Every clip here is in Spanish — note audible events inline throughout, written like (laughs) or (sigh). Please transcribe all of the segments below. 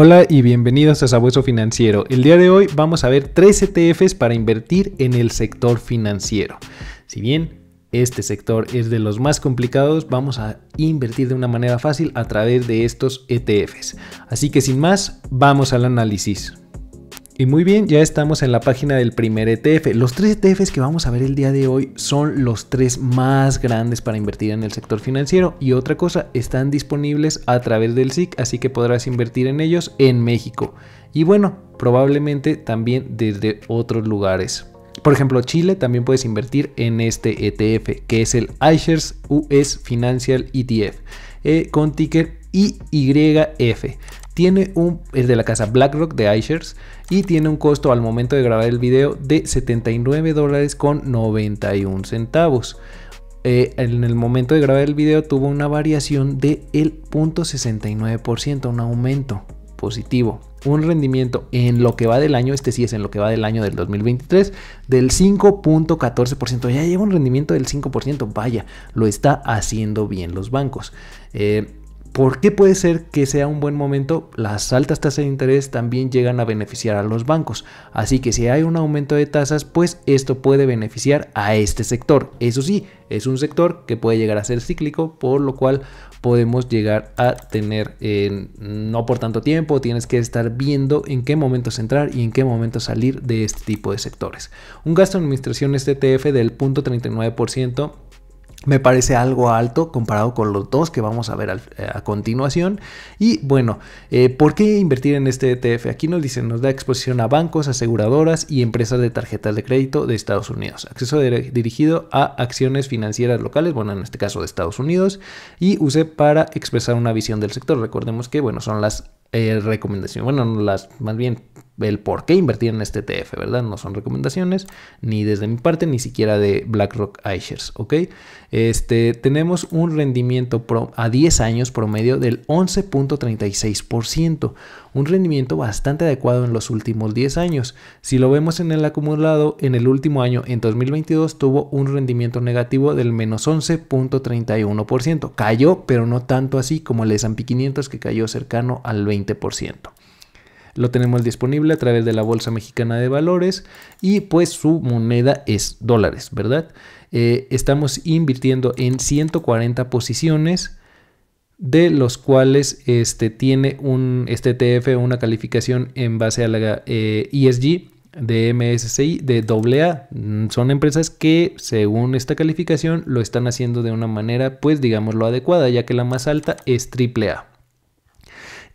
Hola y bienvenidos a Sabueso Financiero. El día de hoy vamos a ver tres ETFs para invertir en el sector financiero. Si bien este sector es de los más complicados, vamos a invertir de una manera fácil a través de estos ETFs. Así que sin más, vamos al análisis. Y muy bien, ya estamos en la página del primer ETF. Los tres ETFs que vamos a ver el día de hoy son los tres más grandes para invertir en el sector financiero. Y otra cosa, están disponibles a través del SIC, así que podrás invertir en ellos en México. Y bueno, probablemente también desde otros lugares. Por ejemplo, Chile también puedes invertir en este ETF, que es el iShares US Financial ETF, eh, con ticker IYF. Tiene un, es de la casa BlackRock de iShares y tiene un costo al momento de grabar el video de 79 dólares con 91 centavos. Eh, en el momento de grabar el video tuvo una variación de el 0.69%, un aumento positivo. Un rendimiento en lo que va del año, este sí es en lo que va del año del 2023, del 5.14%. Ya lleva un rendimiento del 5%, vaya, lo está haciendo bien los bancos. Eh, ¿Por qué puede ser que sea un buen momento? Las altas tasas de interés también llegan a beneficiar a los bancos. Así que si hay un aumento de tasas, pues esto puede beneficiar a este sector. Eso sí, es un sector que puede llegar a ser cíclico, por lo cual podemos llegar a tener eh, no por tanto tiempo, tienes que estar viendo en qué momentos entrar y en qué momentos salir de este tipo de sectores. Un gasto en administración este ETF del 0.39% me parece algo alto comparado con los dos que vamos a ver eh, a continuación. Y bueno, eh, ¿por qué invertir en este ETF? Aquí nos dice, nos da exposición a bancos, aseguradoras y empresas de tarjetas de crédito de Estados Unidos. Acceso dirigido a acciones financieras locales, bueno, en este caso de Estados Unidos, y usé para expresar una visión del sector. Recordemos que, bueno, son las eh, recomendaciones, bueno, las más bien el por qué invertir en este e TF, ¿verdad? No son recomendaciones, ni desde mi parte, ni siquiera de BlackRock iShares, ¿ok? Este, tenemos un rendimiento pro, a 10 años promedio del 11.36%, un rendimiento bastante adecuado en los últimos 10 años. Si lo vemos en el acumulado, en el último año, en 2022, tuvo un rendimiento negativo del menos 11.31%. Cayó, pero no tanto así como el S&P 500 que cayó cercano al 20% lo tenemos disponible a través de la Bolsa Mexicana de Valores y pues su moneda es dólares, ¿verdad? Eh, estamos invirtiendo en 140 posiciones de los cuales este, tiene un, este e una calificación en base a la ESG eh, e de MSCI de AA. Mm, son empresas que, según esta calificación, lo están haciendo de una manera, pues digámoslo adecuada, ya que la más alta es AAA.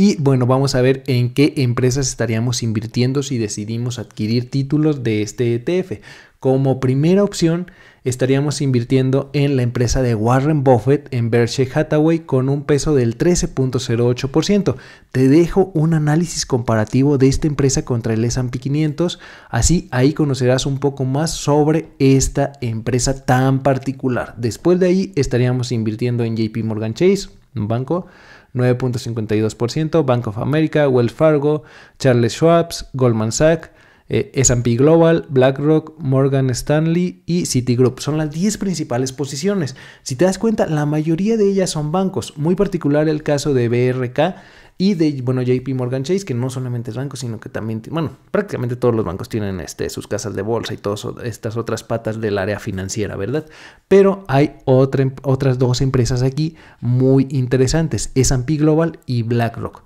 Y bueno, vamos a ver en qué empresas estaríamos invirtiendo si decidimos adquirir títulos de este ETF. Como primera opción, estaríamos invirtiendo en la empresa de Warren Buffett en Berkshire Hathaway con un peso del 13.08%. Te dejo un análisis comparativo de esta empresa contra el S&P 500, así ahí conocerás un poco más sobre esta empresa tan particular. Después de ahí estaríamos invirtiendo en JP Morgan Chase, un banco 9.52%, Bank of America, Wells Fargo, Charles Schwab, Goldman Sachs, eh, S&P Global, BlackRock, Morgan Stanley y Citigroup. Son las 10 principales posiciones. Si te das cuenta, la mayoría de ellas son bancos. Muy particular el caso de BRK, y de, bueno, JP Morgan Chase, que no solamente es banco, sino que también, bueno, prácticamente todos los bancos tienen este, sus casas de bolsa y todas estas otras patas del área financiera, ¿verdad? Pero hay otra, em-, otras dos empresas aquí muy interesantes, Es S&P Global y BlackRock.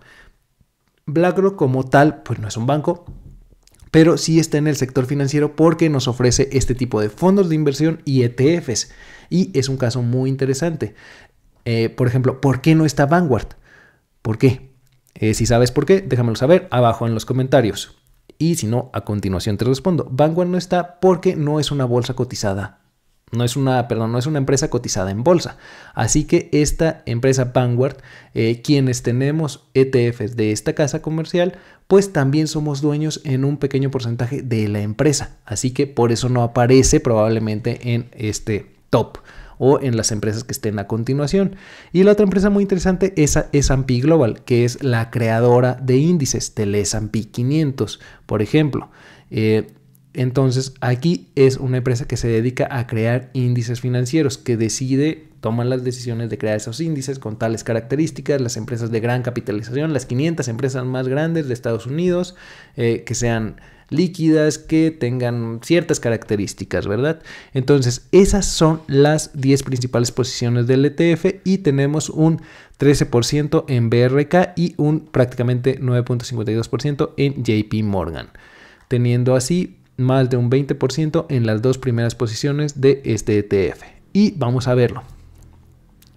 BlackRock como tal, pues no es un banco, pero sí está en el sector financiero porque nos ofrece este tipo de fondos de inversión y ETFs. Y es un caso muy interesante. Eh, por ejemplo, ¿por qué no está Vanguard? ¿Por qué? Eh, si sabes por qué, déjamelo saber abajo en los comentarios. Y si no, a continuación te respondo. Vanguard no está porque no es una bolsa cotizada. No es una, perdón, no es una empresa cotizada en bolsa. Así que esta empresa Vanguard, eh, quienes tenemos ETFs de esta casa comercial, pues también somos dueños en un pequeño porcentaje de la empresa. Así que por eso no aparece probablemente en este top o en las empresas que estén a continuación. Y la otra empresa muy interesante es S&P Global, que es la creadora de índices del S&P 500, por ejemplo. Eh, entonces, aquí es una empresa que se dedica a crear índices financieros, que decide, toma las decisiones de crear esos índices con tales características, las empresas de gran capitalización, las 500 empresas más grandes de Estados Unidos, eh, que sean líquidas que tengan ciertas características, ¿verdad? Entonces, esas son las 10 principales posiciones del ETF y tenemos un 13% en BRK y un prácticamente 9.52% en JP Morgan, teniendo así más de un 20% en las dos primeras posiciones de este ETF. Y vamos a verlo.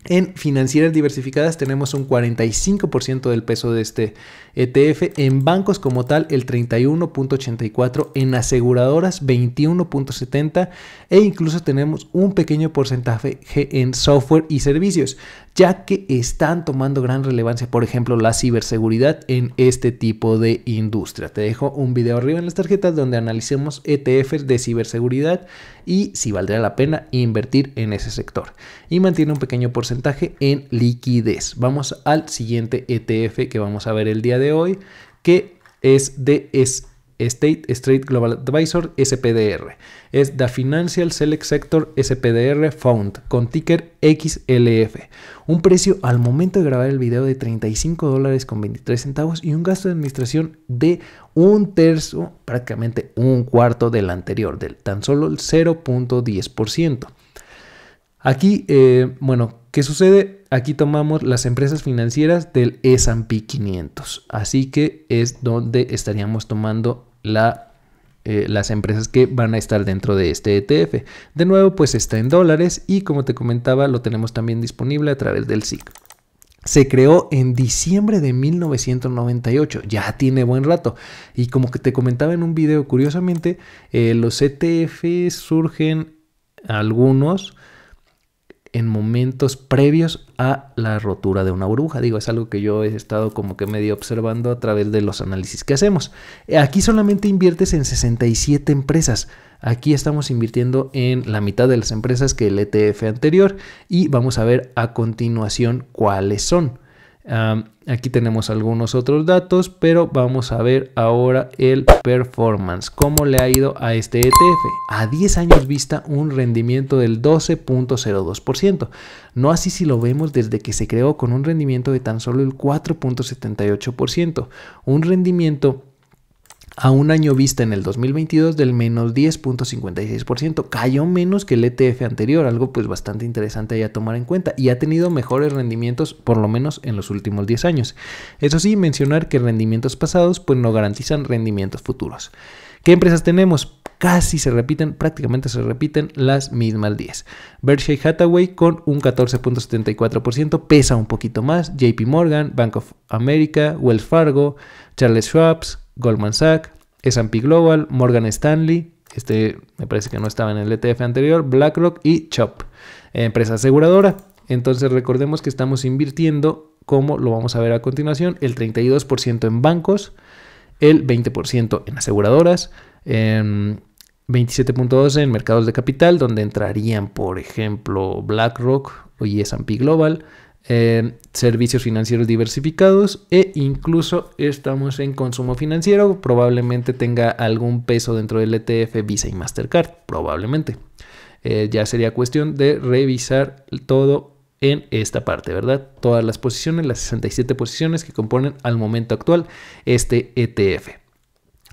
En financieras diversificadas tenemos un 45% del peso de este ETF, en bancos como tal el 31.84, en aseguradoras 21.70 e incluso tenemos un pequeño porcentaje en software y servicios, ya que están tomando gran relevancia, por ejemplo, la ciberseguridad en este tipo de industria. Te dejo un video arriba en las tarjetas donde analicemos ETFs de ciberseguridad y si valdría la pena invertir en ese sector. Y mantiene un pequeño porcentaje en liquidez. Vamos al siguiente ETF que vamos a ver el día de hoy, que es de State Street Global Advisor SPDR. Es The Financial Select Sector SPDR Fund con ticker XLF. Un precio al momento de grabar el video de 35 dólares con 23 centavos y un gasto de administración de un tercio, prácticamente un cuarto del anterior, del tan solo el 0.10%. Aquí, eh, bueno, ¿Qué sucede? Aquí tomamos las empresas financieras del S&P 500. Así que es donde estaríamos tomando la, eh, las empresas que van a estar dentro de este ETF. De nuevo, pues está en dólares y como te comentaba, lo tenemos también disponible a través del SIC. Se creó en diciembre de 1998, ya tiene buen rato. Y como que te comentaba en un video, curiosamente, eh, los ETF surgen algunos en momentos previos a la rotura de una burbuja. Digo, es algo que yo he estado como que medio observando a través de los análisis que hacemos. Aquí solamente inviertes en 67 empresas. Aquí estamos invirtiendo en la mitad de las empresas que el ETF anterior y vamos a ver a continuación cuáles son. Aquí tenemos algunos otros datos, pero vamos a ver ahora el performance. ¿Cómo le ha ido a este ETF? A 10 años vista, un rendimiento del 12.02%. No así si lo vemos desde que se creó con un rendimiento de tan solo el 4.78%. Un rendimiento a un año vista en el 2022 del menos 10.56%. Cayó menos que el ETF anterior, algo pues bastante interesante a tomar en cuenta y ha tenido mejores rendimientos por lo menos en los últimos 10 años. Eso sí, mencionar que rendimientos pasados pues no garantizan rendimientos futuros. ¿Qué empresas tenemos? Casi se repiten, prácticamente se repiten las mismas 10. Berkshire Hathaway con un 14.74%, pesa un poquito más. JP Morgan, Bank of America, Wells Fargo, Charles Schwab's Goldman Sachs, S&P Global, Morgan Stanley, este me parece que no estaba en el ETF anterior, BlackRock y CHOP, empresa aseguradora. Entonces recordemos que estamos invirtiendo, como lo vamos a ver a continuación, el 32% en bancos, el 20% en aseguradoras, 27.2 em, en mercados de capital, donde entrarían, por ejemplo, BlackRock y S&P Global, eh, servicios financieros diversificados e incluso estamos en consumo financiero. Probablemente tenga algún peso dentro del ETF Visa y Mastercard, probablemente. Eh, ya sería cuestión de revisar todo en esta parte, ¿verdad? Todas las posiciones, las 67 posiciones que componen al momento actual este ETF.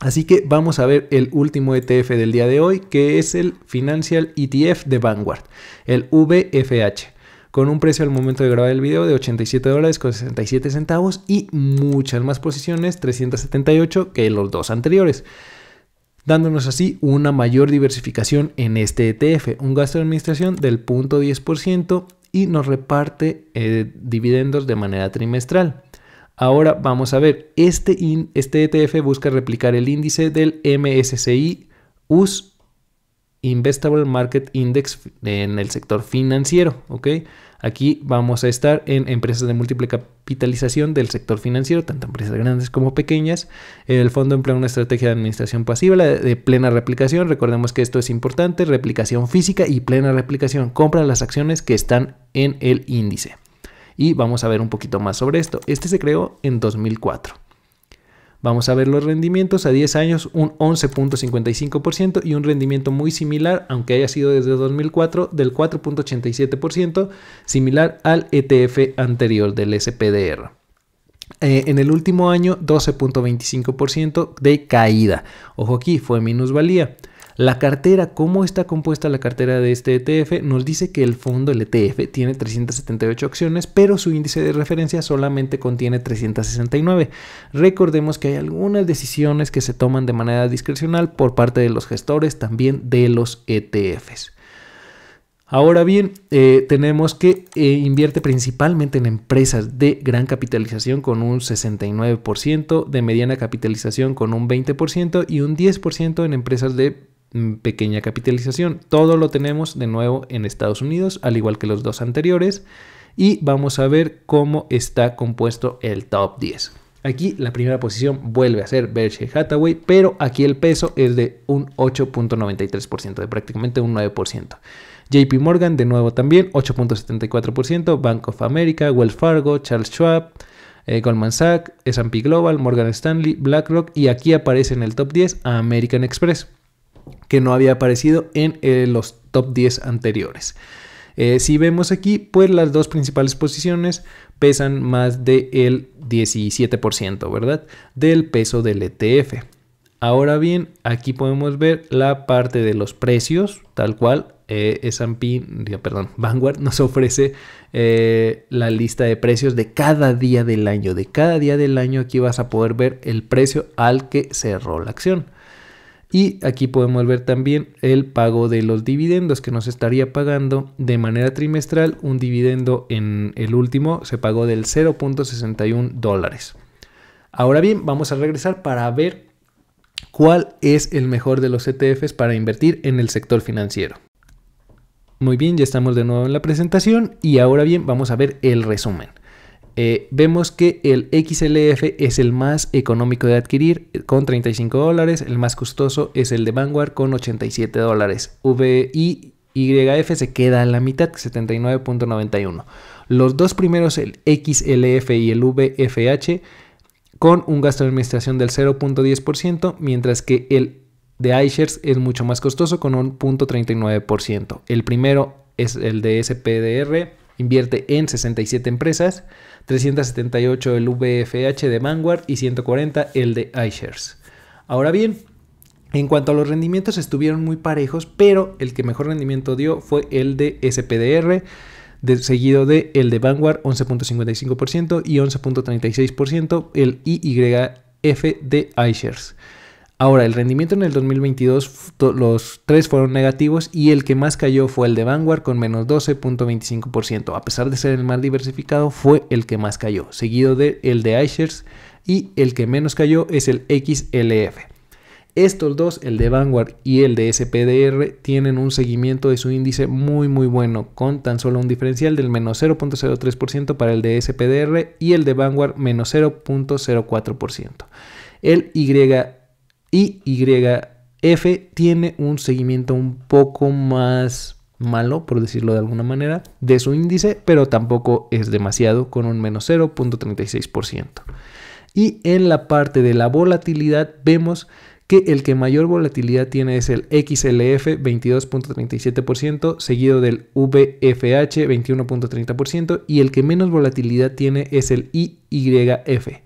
Así que vamos a ver el último ETF del día de hoy, que es el Financial ETF de Vanguard, el VFH con un precio al momento de grabar el video de 87 dólares con 67 centavos y muchas más posiciones, 378 que los dos anteriores dándonos así una mayor diversificación en este ETF, un gasto de administración del 0.10% y nos reparte eh, dividendos de manera trimestral. Ahora vamos a ver, este, este ETF busca replicar el índice del MSCI US Investable Market Index en el sector financiero. ¿ok? Aquí vamos a estar en empresas de múltiple capitalización del sector financiero, tanto empresas grandes como pequeñas. El fondo emplea una estrategia de administración pasiva de plena replicación. Recordemos que esto es importante, replicación física y plena replicación. Compra las acciones que están en el índice. Y vamos a ver un poquito más sobre esto. Este se creó en 2004. Vamos a ver los rendimientos. A 10 años un 11.55% y un rendimiento muy similar, aunque haya sido desde 2004, del 4.87%, similar al ETF anterior del SPDR. Eh, en el último año 12.25% de caída. Ojo aquí, fue minusvalía. La cartera, cómo está compuesta la cartera de este ETF, nos dice que el fondo, el ETF, tiene 378 acciones, pero su índice de referencia solamente contiene 369. Recordemos que hay algunas decisiones que se toman de manera discrecional por parte de los gestores, también de los ETFs. Ahora bien, eh, tenemos que eh, invierte principalmente en empresas de gran capitalización con un 69%, de mediana capitalización con un 20% y un 10% en empresas de Mm, pequeña capitalización. Todo lo tenemos de nuevo en Estados Unidos, al igual que los dos anteriores. Y vamos a ver cómo está compuesto el top 10. Aquí la primera posición vuelve a ser Berkshire Hathaway, pero aquí el peso es de un 8.93%, de prácticamente un 9%. JP Morgan de nuevo también, 8.74%, Bank of America, Wells Fargo, Charles Schwab, eh, Goldman Sachs, S&P Global, Morgan Stanley, BlackRock y aquí aparece en el top 10 American Express que no había aparecido en eh, los top 10 anteriores. Eh, si vemos aquí, pues las dos principales posiciones pesan más del el 17%, ¿verdad? Del peso del ETF. Ahora bien, aquí podemos ver la parte de los precios, tal cual eh, perdón, (laughs) Vanguard nos ofrece eh, la lista de precios de cada día del año. De cada día del año aquí vas a poder ver el precio al que cerró la acción. Y aquí podemos ver también el pago de los dividendos que nos estaría pagando de manera trimestral. Un dividendo en el último se pagó del 0.61 dólares. Ahora bien, vamos a regresar para ver cuál es el mejor de los ETFs para invertir en el sector financiero. Muy bien, ya estamos de nuevo en la presentación y ahora bien vamos a ver el resumen. Eh, vemos que el XLF es el más económico de adquirir con 35 dólares, el más costoso es el de Vanguard con 87 dólares, VIYF se queda a la mitad, 79.91. Los dos primeros, el XLF y el VFH, con un gasto de administración del 0.10%, mientras que el de iShares es mucho más costoso con un 0.39%. El primero es el de SPDR Invierte en 67 empresas, 378 el VFH de Vanguard y 140 el de iShares. Ahora bien, en cuanto a los rendimientos estuvieron muy parejos, pero el que mejor rendimiento dio fue el de SPDR, seguido de el de Vanguard 11.55% y 11.36% el IYF de iShares. Ahora, el rendimiento en el 2022, los tres fueron negativos y el que más cayó fue el de Vanguard con menos 12.25%. A pesar de ser el más diversificado, fue el que más cayó, seguido de el de iShares y el que menos cayó es el XLF. Estos dos, el de Vanguard y el de SPDR, tienen un seguimiento de su índice muy muy bueno, con tan solo un diferencial del menos 0.03% para el de SPDR y el de Vanguard menos 0.04%. El Y y yf tiene un seguimiento un poco más malo, por decirlo de alguna manera, de su índice, pero tampoco es demasiado, con un menos 0.36%. Y en la parte de la volatilidad vemos que el que mayor volatilidad tiene es el XLF 22.37%, seguido del VFH 21.30% y el que menos volatilidad tiene es el f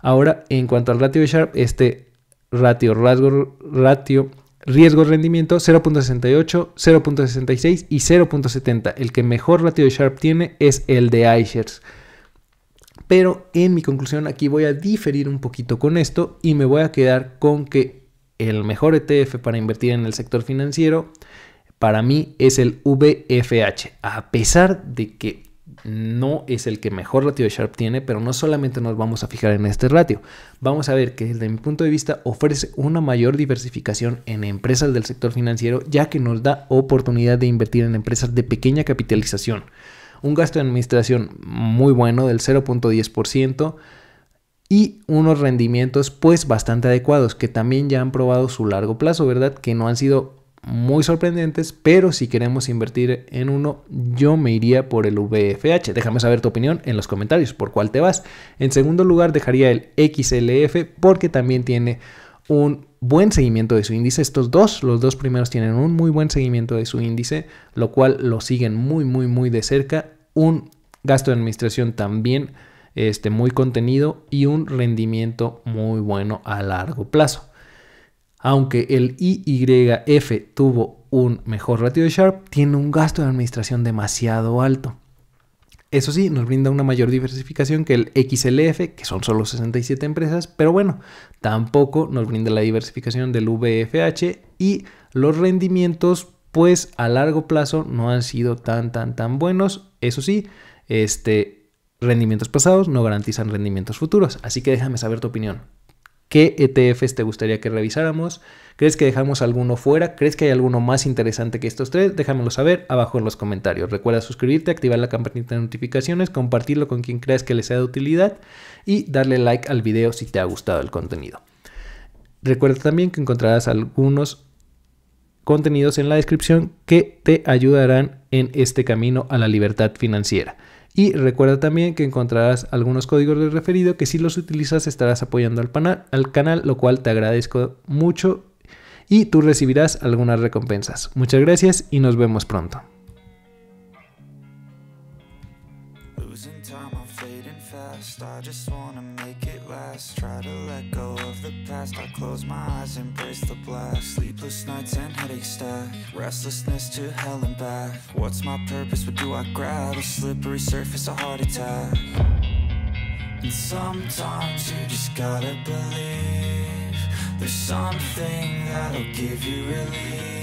Ahora, en cuanto al ratio de Sharp, este ratio, rasgo, ratio riesgo-rendimiento 0.68, 0.66 y 0.70. El que mejor ratio de Sharp tiene es el de iShares. Pero en mi conclusión aquí voy a diferir un poquito con esto y me voy a quedar con que el mejor ETF para invertir en el sector financiero para mí es el VFH. A pesar de que no es el que mejor ratio de Sharp tiene, pero no solamente nos vamos a fijar en este ratio. Vamos a ver que desde mi punto de vista ofrece una mayor diversificación en empresas del sector financiero, ya que nos da oportunidad de invertir en empresas de pequeña capitalización. Un gasto de administración muy bueno del 0.10% y unos rendimientos pues bastante adecuados que también ya han probado su largo plazo, ¿verdad? Que no han sido muy sorprendentes, pero si queremos invertir en uno, yo me iría por el VFH. Déjame saber tu opinión en los comentarios, por cuál te vas. En segundo lugar, dejaría el XLF porque también tiene un buen seguimiento de su índice. Estos dos, los dos primeros tienen un muy buen seguimiento de su índice, lo cual lo siguen muy, muy, muy de cerca. Un gasto de administración también este, muy contenido y un rendimiento muy bueno a largo plazo aunque el IYF tuvo un mejor ratio de Sharp, tiene un gasto de administración demasiado alto. Eso sí, nos brinda una mayor diversificación que el XLF, que son solo 67 empresas, pero bueno, tampoco nos brinda la diversificación del VFH y los rendimientos, pues a largo plazo no han sido tan, tan, tan buenos. Eso sí, este, rendimientos pasados no garantizan rendimientos futuros, así que déjame saber tu opinión. ¿Qué ETFs te gustaría que revisáramos? ¿Crees que dejamos alguno fuera? ¿Crees que hay alguno más interesante que estos tres? Déjamelo saber abajo en los comentarios. Recuerda suscribirte, activar la campanita de notificaciones, compartirlo con quien creas que le sea de utilidad y darle like al video si te ha gustado el contenido. Recuerda también que encontrarás algunos contenidos en la descripción que te ayudarán en este camino a la libertad financiera. Y recuerda también que encontrarás algunos códigos de referido que si los utilizas estarás apoyando al, canal, lo cual te agradezco mucho y tú recibirás algunas recompensas. Muchas gracias y nos vemos pronto. the past I close my eyes, embrace the black Sleepless nights and headaches stack Restlessness to hell and back What's my purpose, what do I grab? A slippery surface, a heart attack And sometimes you just gotta believe There's something that'll give you relief